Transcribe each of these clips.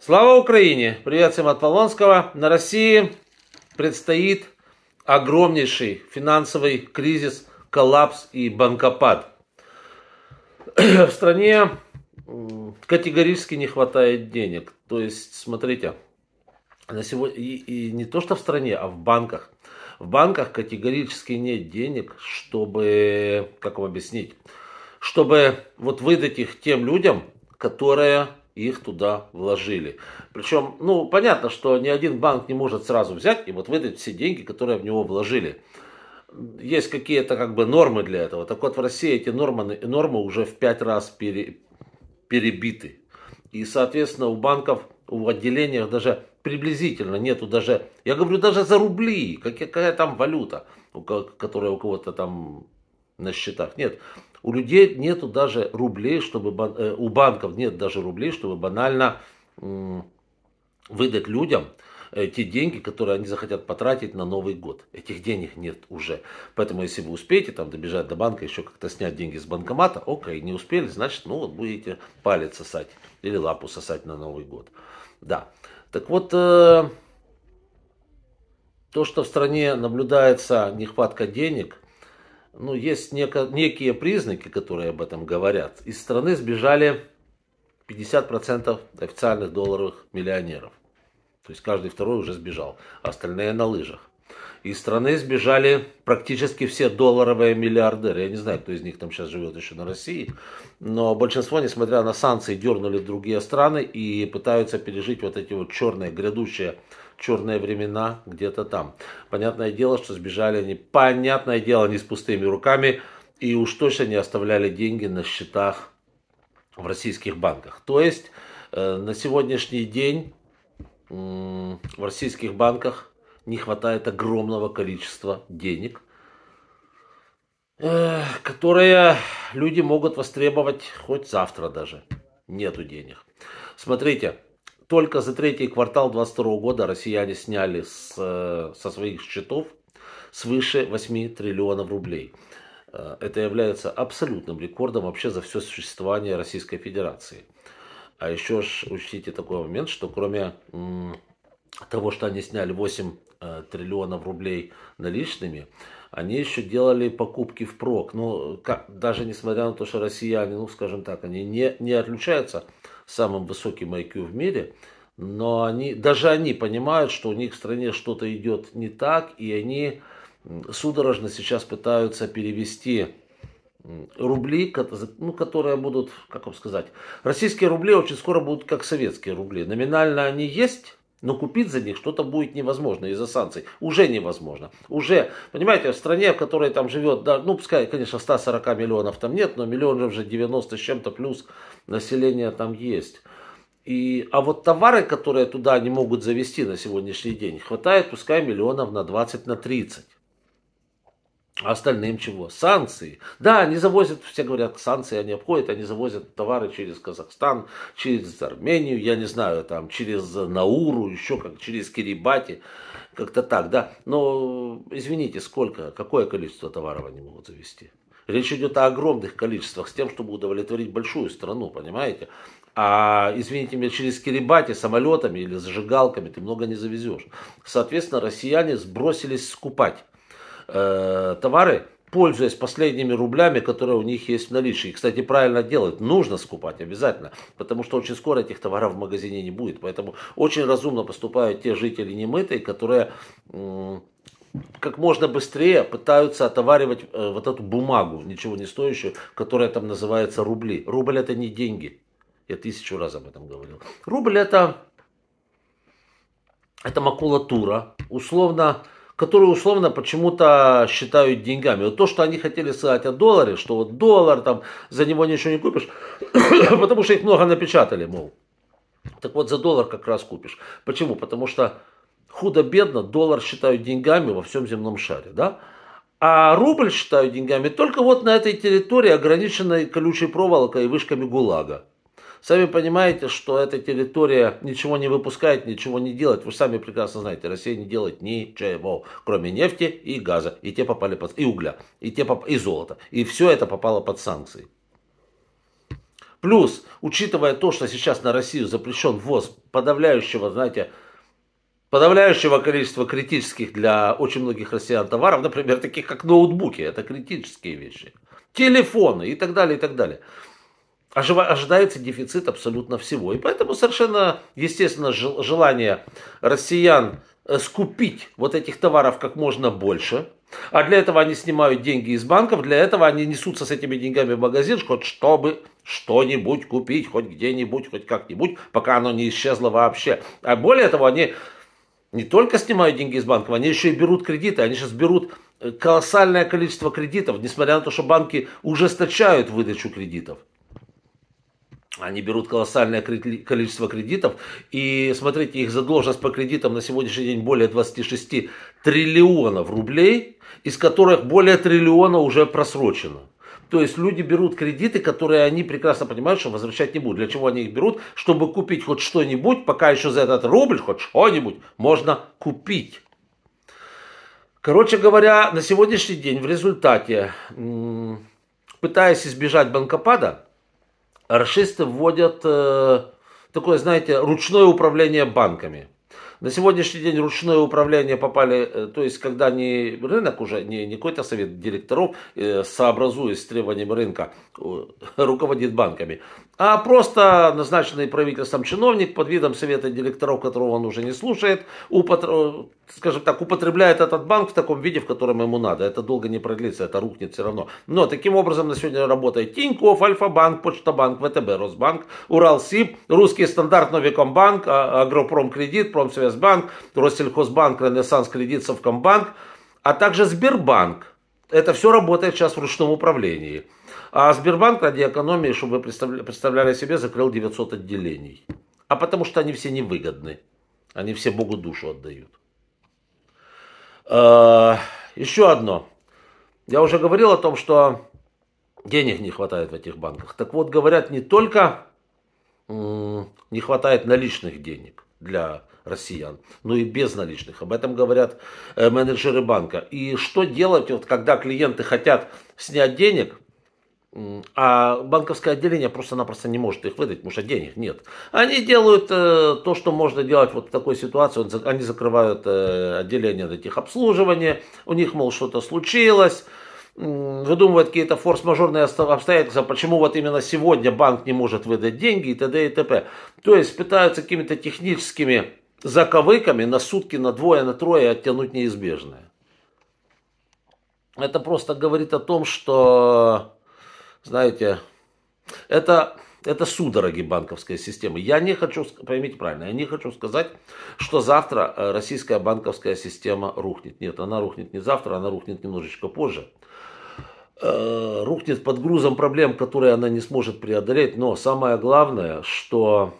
Слава Украине! Привет всем от Полонского. На России предстоит огромнейший финансовый кризис, коллапс и банкопад. В стране категорически не хватает денег. То есть, смотрите, на сегодня, и, и не то что в стране, а в банках. В банках категорически нет денег, чтобы, как вам объяснить, чтобы вот выдать их тем людям, которые и их туда вложили. Причем, ну, понятно, что ни один банк не может сразу взять и вот выдать все деньги, которые в него вложили. Есть какие-то как бы нормы для этого. Так вот, в России эти нормы, нормы уже в пять раз пере, перебиты. И, соответственно, у банков, у отделениях даже приблизительно нету даже, я говорю, даже за рубли, какая, какая там валюта, которая у кого-то там на счетах. Нет, у людей нету даже рублей, чтобы э, у банков нет даже рублей, чтобы банально выдать людям э, те деньги, которые они захотят потратить на Новый год. Этих денег нет уже. Поэтому, если вы успеете там добежать до банка, еще как-то снять деньги с банкомата, окей, не успели, значит, ну вот будете палец сосать или лапу сосать на Новый год. Да. Так вот, э, то, что в стране наблюдается нехватка денег, ну, есть неко, некие признаки, которые об этом говорят. Из страны сбежали 50% официальных долларовых миллионеров. То есть каждый второй уже сбежал, а остальные на лыжах. Из страны сбежали практически все долларовые миллиардеры. Я не знаю, кто из них там сейчас живет еще на России. Но большинство, несмотря на санкции, дернули другие страны и пытаются пережить вот эти вот черные, грядущие черные времена где-то там. Понятное дело, что сбежали они, понятное дело, не с пустыми руками. И уж точно не оставляли деньги на счетах в российских банках. То есть э, на сегодняшний день э, в российских банках не хватает огромного количества денег, э, которые люди могут востребовать хоть завтра даже. Нету денег. Смотрите, только за третий квартал 2022 года россияне сняли с, э, со своих счетов свыше 8 триллионов рублей. Э, это является абсолютным рекордом вообще за все существование Российской Федерации. А еще ж учтите такой момент, что кроме того, что они сняли 8 э, триллионов рублей наличными, они еще делали покупки впрок. Ну, как, даже несмотря на то, что россияне, ну, скажем так, они не, не отличаются самым высоким IQ в мире, но они, даже они понимают, что у них в стране что-то идет не так, и они судорожно сейчас пытаются перевести рубли, ну, которые будут, как вам сказать, российские рубли очень скоро будут как советские рубли. Номинально они есть, но купить за них что-то будет невозможно из-за санкций. Уже невозможно. Уже, понимаете, в стране, в которой там живет, да, ну, пускай, конечно, 140 миллионов там нет, но миллионов же 90 с чем-то плюс населения там есть. И, а вот товары, которые туда они могут завести на сегодняшний день, хватает, пускай, миллионов на 20, на 30. А остальным чего? Санкции. Да, они завозят, все говорят, санкции они обходят, они завозят товары через Казахстан, через Армению, я не знаю, там, через Науру, еще как, через Кирибати, как-то так, да. Но, извините, сколько, какое количество товаров они могут завести? Речь идет о огромных количествах, с тем, чтобы удовлетворить большую страну, понимаете? А, извините меня, через Кирибати самолетами или зажигалками ты много не завезешь. Соответственно, россияне сбросились скупать э, товары, пользуясь последними рублями, которые у них есть в наличии. И, кстати, правильно делать, Нужно скупать обязательно, потому что очень скоро этих товаров в магазине не будет. Поэтому очень разумно поступают те жители немытые, которые как можно быстрее пытаются отоваривать э, вот эту бумагу, ничего не стоящую, которая там называется рубли. Рубль это не деньги. Я тысячу раз об этом говорил. Рубль это, это макулатура. Условно, которые условно почему-то считают деньгами. Вот то, что они хотели сказать о долларе, что вот доллар, там, за него ничего не купишь, потому что их много напечатали, мол. Так вот, за доллар как раз купишь. Почему? Потому что худо-бедно доллар считают деньгами во всем земном шаре, да? А рубль считают деньгами только вот на этой территории, ограниченной колючей проволокой и вышками ГУЛАГа. Сами понимаете, что эта территория ничего не выпускает, ничего не делает. Вы сами прекрасно знаете, Россия не делает ничего, кроме нефти и газа. И те попали под... и угля, и, те поп... и золото. И все это попало под санкции. Плюс, учитывая то, что сейчас на Россию запрещен ввоз подавляющего, знаете, подавляющего количества критических для очень многих россиян товаров, например, таких как ноутбуки, это критические вещи, телефоны и так далее, и так далее ожидается дефицит абсолютно всего. И поэтому совершенно естественно желание россиян э, скупить вот этих товаров как можно больше. А для этого они снимают деньги из банков, для этого они несутся с этими деньгами в магазин, хоть чтобы что-нибудь купить, хоть где-нибудь, хоть как-нибудь, пока оно не исчезло вообще. А более того, они не только снимают деньги из банков, они еще и берут кредиты. Они сейчас берут э, колоссальное количество кредитов, несмотря на то, что банки ужесточают выдачу кредитов они берут колоссальное количество кредитов. И смотрите, их задолженность по кредитам на сегодняшний день более 26 триллионов рублей, из которых более триллиона уже просрочено. То есть люди берут кредиты, которые они прекрасно понимают, что возвращать не будут. Для чего они их берут? Чтобы купить хоть что-нибудь, пока еще за этот рубль хоть что-нибудь можно купить. Короче говоря, на сегодняшний день в результате, пытаясь избежать банкопада, расисты вводят э, такое, знаете, ручное управление банками. На сегодняшний день ручное управление попали, э, то есть когда не рынок уже, не, не какой-то совет директоров, э, сообразуясь с требованием рынка, руководит банками, а просто назначенный правительством чиновник под видом совета директоров, которого он уже не слушает, употр... Э, скажем так, употребляет этот банк в таком виде, в котором ему надо. Это долго не продлится, это рухнет все равно. Но таким образом на сегодня работает Тинькофф, Альфа-банк, Почта-банк, ВТБ, Росбанк, Уралсиб, Русский стандарт, Новикомбанк, а, Агропромкредит, Промсвязь Россельхозбанк, Россельхозбанк, Ренессанс Кредит, Совкомбанк, а также Сбербанк. Это все работает сейчас в ручном управлении. А Сбербанк ради экономии, чтобы вы представляли себе, закрыл 900 отделений. А потому что они все невыгодны. Они все Богу душу отдают. А, Еще одно. Я уже говорил о том, что денег не хватает в этих банках. Так вот, говорят, не только не хватает наличных денег для россиян, ну и без наличных. Об этом говорят э, менеджеры банка. И что делать, вот, когда клиенты хотят снять денег, а банковское отделение просто-напросто не может их выдать, потому что денег нет. Они делают э, то, что можно делать вот в такой ситуации. они закрывают э, отделение на техобслуживания, у них, мол, что-то случилось, выдумывают какие-то форс-мажорные обстоятельства, почему вот именно сегодня банк не может выдать деньги и т.д. и т.п. То есть пытаются какими-то техническими заковыками на сутки, на двое, на трое оттянуть неизбежное. Это просто говорит о том, что, знаете, это, это судороги банковской системы. Я не хочу, поймите правильно, я не хочу сказать, что завтра э, российская банковская система рухнет. Нет, она рухнет не завтра, она рухнет немножечко позже. Э, рухнет под грузом проблем, которые она не сможет преодолеть. Но самое главное, что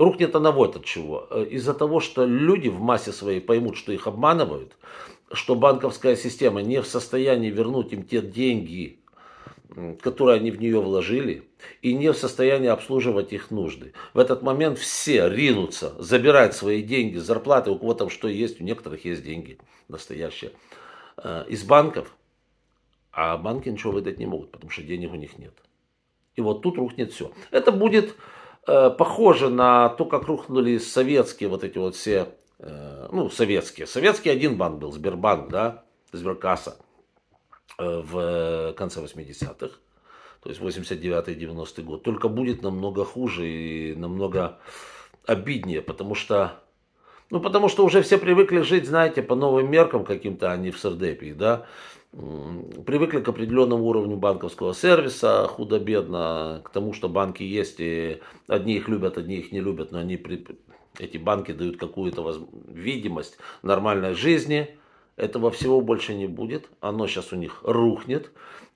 Рухнет она вот от чего. Э, из-за того, что люди в массе своей поймут, что их обманывают, что банковская система не в состоянии вернуть им те деньги, которые они в нее вложили, и не в состоянии обслуживать их нужды. В этот момент все ринутся забирать свои деньги, зарплаты, у кого там что есть, у некоторых есть деньги настоящие, э, из банков, а банки ничего выдать не могут, потому что денег у них нет. И вот тут рухнет все. Это будет Э, похоже на то, как рухнули советские вот эти вот все, э, ну, советские. Советский один банк был, Сбербанк, да, Сберкасса э, в конце 80-х. То есть 89-90 год. Только будет намного хуже и намного обиднее, потому что ну, потому что уже все привыкли жить, знаете, по новым меркам каким-то, а не в сардепии, да привыкли к определенному уровню банковского сервиса, худо-бедно, к тому, что банки есть, и одни их любят, одни их не любят, но они при... эти банки дают какую-то воз... видимость нормальной жизни. Этого всего больше не будет, оно сейчас у них рухнет.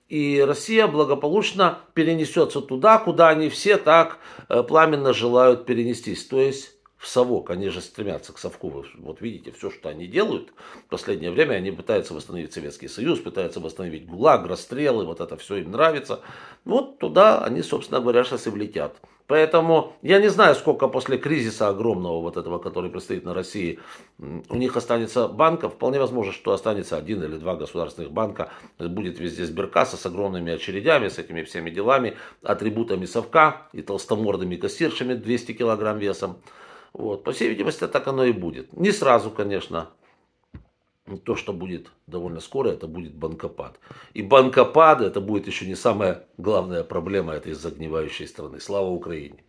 И Россия благополучно перенесется туда, куда они все так э, пламенно желают перенестись, то есть в совок, они же стремятся к совку. Вот видите, все, что они делают в последнее время, они пытаются восстановить Советский Союз, пытаются восстановить ГУЛАГ, расстрелы, вот это все им нравится. Вот туда они, собственно говоря, сейчас и влетят. Поэтому я не знаю, сколько после кризиса огромного вот этого, который предстоит на России, у них останется банков. Вполне возможно, что останется один или два государственных банка. Будет везде сберкасса с огромными очередями, с этими всеми делами, атрибутами совка и толстомордыми кассиршами 200 килограмм весом. Вот. По всей видимости, так оно и будет. Не сразу, конечно. То, что будет довольно скоро, это будет банкопад. И банкопад это будет еще не самая главная проблема этой загнивающей страны. Слава Украине!